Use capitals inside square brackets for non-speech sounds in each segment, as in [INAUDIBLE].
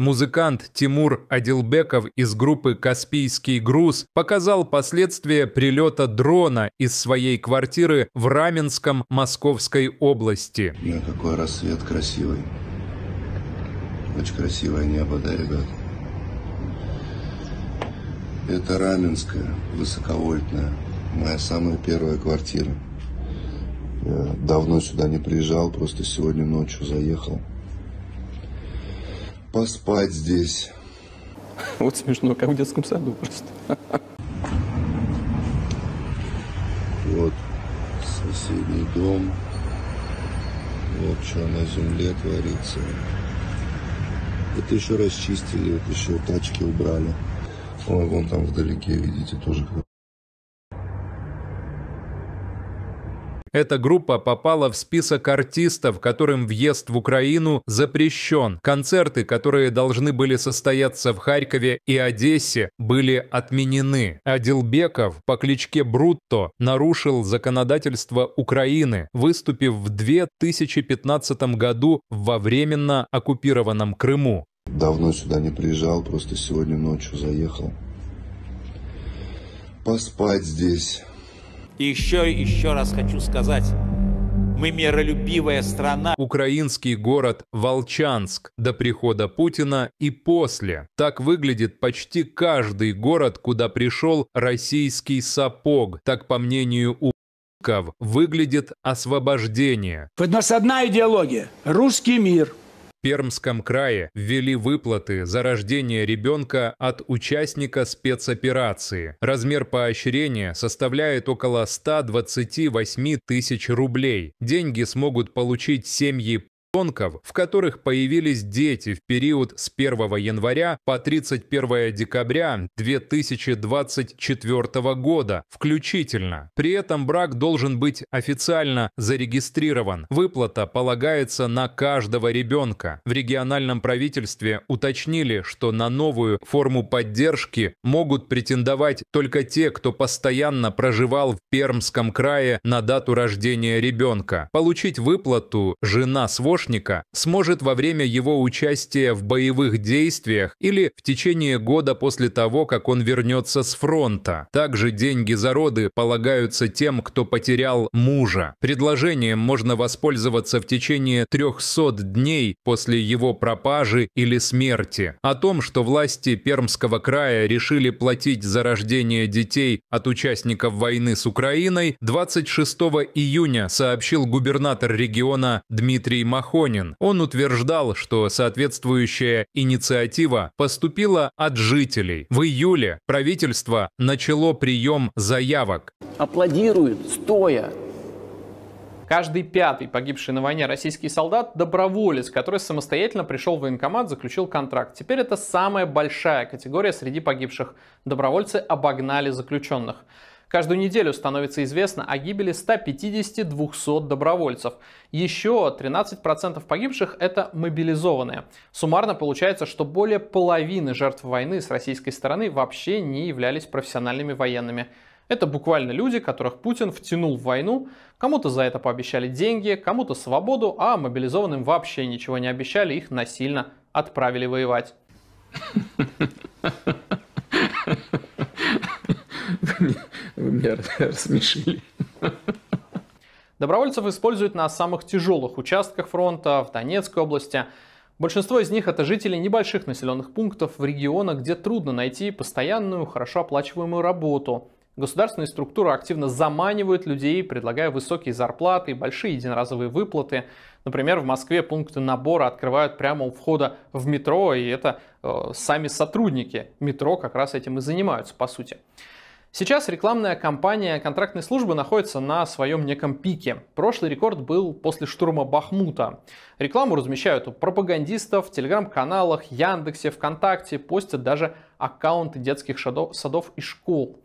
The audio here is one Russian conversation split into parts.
Музыкант Тимур Адилбеков из группы «Каспийский груз» показал последствия прилета дрона из своей квартиры в Раменском Московской области. Блин, какой рассвет красивый. Очень красивое небо, да, ребят? Это Раменская, высоковольтная, моя самая первая квартира. Я давно сюда не приезжал, просто сегодня ночью заехал поспать здесь. Вот смешно, как в детском саду просто. Вот соседний дом. Вот что на земле творится. Это еще расчистили, это еще тачки убрали. Ой, вон там вдалеке, видите, тоже Эта группа попала в список артистов, которым въезд в Украину запрещен. Концерты, которые должны были состояться в Харькове и Одессе, были отменены. Адилбеков по кличке Брутто нарушил законодательство Украины, выступив в 2015 году во временно оккупированном Крыму. Давно сюда не приезжал, просто сегодня ночью заехал. Поспать здесь и еще, еще раз хочу сказать, мы миролюбивая страна. Украинский город Волчанск до прихода Путина и после. Так выглядит почти каждый город, куда пришел российский сапог. Так, по мнению у выглядит освобождение. У нас одна идеология – русский мир. Пермском крае ввели выплаты за рождение ребенка от участника спецоперации. Размер поощрения составляет около 128 тысяч рублей. Деньги смогут получить семьи тонков, в которых появились дети в период с 1 января по 31 декабря 2024 года включительно. При этом брак должен быть официально зарегистрирован. Выплата полагается на каждого ребенка. В региональном правительстве уточнили, что на новую форму поддержки могут претендовать только те, кто постоянно проживал в Пермском крае на дату рождения ребенка. Получить выплату жена с помощника сможет во время его участия в боевых действиях или в течение года после того, как он вернется с фронта. Также деньги за роды полагаются тем, кто потерял мужа. Предложением можно воспользоваться в течение 300 дней после его пропажи или смерти. О том, что власти Пермского края решили платить за рождение детей от участников войны с Украиной, 26 июня сообщил губернатор региона Дмитрий Махов. Пахонин. Он утверждал, что соответствующая инициатива поступила от жителей. В июле правительство начало прием заявок. Аплодируют, стоя, Каждый пятый погибший на войне российский солдат – доброволец, который самостоятельно пришел в военкомат, заключил контракт. Теперь это самая большая категория среди погибших. Добровольцы обогнали заключенных. Каждую неделю становится известно о гибели 150-200 добровольцев. Еще 13% погибших – это мобилизованные. Суммарно получается, что более половины жертв войны с российской стороны вообще не являлись профессиональными военными. Это буквально люди, которых Путин втянул в войну, кому-то за это пообещали деньги, кому-то свободу, а мобилизованным вообще ничего не обещали, их насильно отправили воевать. [LAUGHS] вы меня [LAUGHS] рассмешили. Добровольцев используют на самых тяжелых участках фронта, в Донецкой области. Большинство из них это жители небольших населенных пунктов в регионах, где трудно найти постоянную, хорошо оплачиваемую работу. Государственные структуры активно заманивают людей, предлагая высокие зарплаты и большие единоразовые выплаты. Например, в Москве пункты набора открывают прямо у входа в метро, и это э, сами сотрудники метро как раз этим и занимаются, по сути. Сейчас рекламная кампания контрактной службы находится на своем неком пике. Прошлый рекорд был после штурма Бахмута. Рекламу размещают у пропагандистов, в телеграм-каналах, Яндексе, ВКонтакте, постят даже аккаунты детских садов и школ.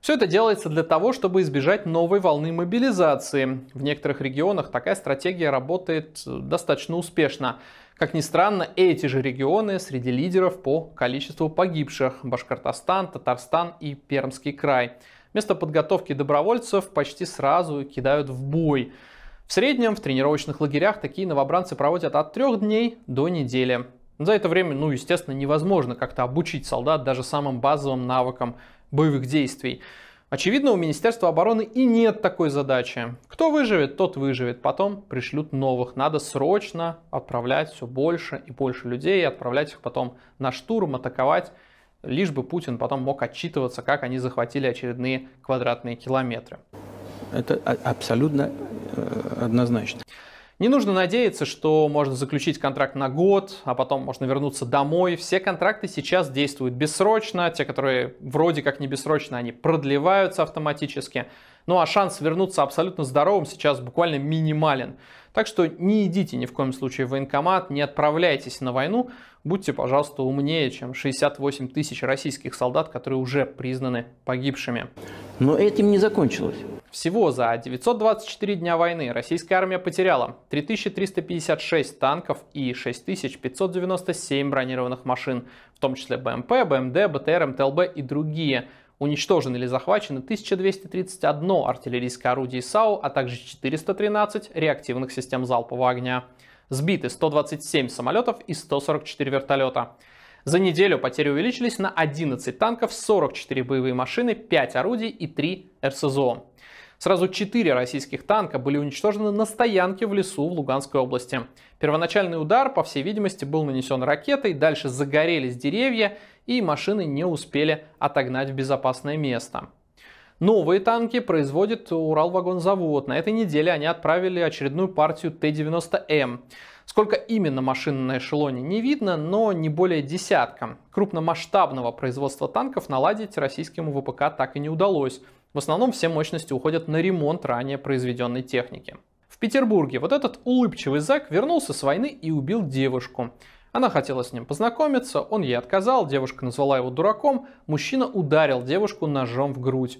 Все это делается для того, чтобы избежать новой волны мобилизации. В некоторых регионах такая стратегия работает э, достаточно успешно. Как ни странно, эти же регионы среди лидеров по количеству погибших – Башкортостан, Татарстан и Пермский край. Вместо подготовки добровольцев почти сразу кидают в бой. В среднем в тренировочных лагерях такие новобранцы проводят от трех дней до недели. За это время, ну, естественно, невозможно как-то обучить солдат даже самым базовым навыкам боевых действий. Очевидно, у Министерства обороны и нет такой задачи. Кто выживет, тот выживет. Потом пришлют новых. Надо срочно отправлять все больше и больше людей, отправлять их потом на штурм, атаковать, лишь бы Путин потом мог отчитываться, как они захватили очередные квадратные километры. Это а, абсолютно э, однозначно. Не нужно надеяться, что можно заключить контракт на год, а потом можно вернуться домой. Все контракты сейчас действуют бессрочно, те, которые вроде как не бессрочно, они продлеваются автоматически. Ну а шанс вернуться абсолютно здоровым сейчас буквально минимален. Так что не идите ни в коем случае в военкомат, не отправляйтесь на войну. Будьте, пожалуйста, умнее, чем 68 тысяч российских солдат, которые уже признаны погибшими. Но этим не закончилось. Всего за 924 дня войны российская армия потеряла 3356 танков и 6597 бронированных машин, в том числе БМП, БМД, БТР, МТЛБ и другие – уничтожено или захвачено 1231 артиллерийское орудие САУ, а также 413 реактивных систем залпового огня. Сбиты 127 самолетов и 144 вертолета. За неделю потери увеличились на 11 танков, 44 боевые машины, 5 орудий и 3 РСЗО. Сразу четыре российских танка были уничтожены на стоянке в лесу в Луганской области. Первоначальный удар, по всей видимости, был нанесен ракетой, дальше загорелись деревья, и машины не успели отогнать в безопасное место. Новые танки производит Уралвагонзавод. На этой неделе они отправили очередную партию Т-90М. Сколько именно машин на эшелоне не видно, но не более десятка. Крупномасштабного производства танков наладить российскому ВПК так и не удалось. В основном все мощности уходят на ремонт ранее произведенной техники. В Петербурге вот этот улыбчивый Зак вернулся с войны и убил девушку. Она хотела с ним познакомиться, он ей отказал, девушка назвала его дураком, мужчина ударил девушку ножом в грудь.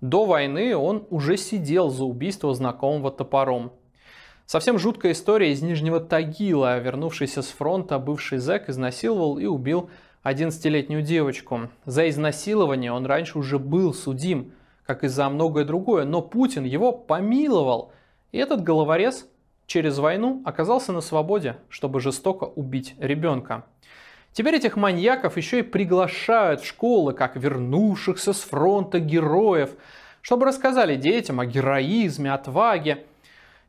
До войны он уже сидел за убийство знакомого топором. Совсем жуткая история из Нижнего Тагила. Вернувшийся с фронта бывший зэк изнасиловал и убил 11-летнюю девочку. За изнасилование он раньше уже был судим – как и за многое другое, но Путин его помиловал. И этот головорез через войну оказался на свободе, чтобы жестоко убить ребенка. Теперь этих маньяков еще и приглашают в школы, как вернувшихся с фронта героев, чтобы рассказали детям о героизме, отваге.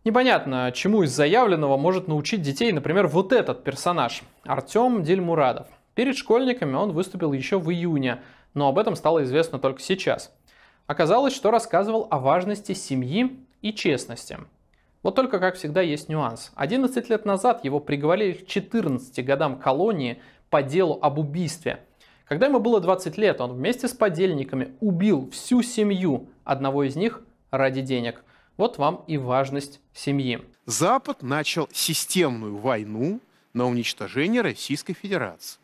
Непонятно, чему из заявленного может научить детей, например, вот этот персонаж, Артем Дильмурадов. Перед школьниками он выступил еще в июне, но об этом стало известно только сейчас. Оказалось, что рассказывал о важности семьи и честности. Вот только, как всегда, есть нюанс. 11 лет назад его приговорили к 14 годам колонии по делу об убийстве. Когда ему было 20 лет, он вместе с подельниками убил всю семью одного из них ради денег. Вот вам и важность семьи. Запад начал системную войну на уничтожение Российской Федерации.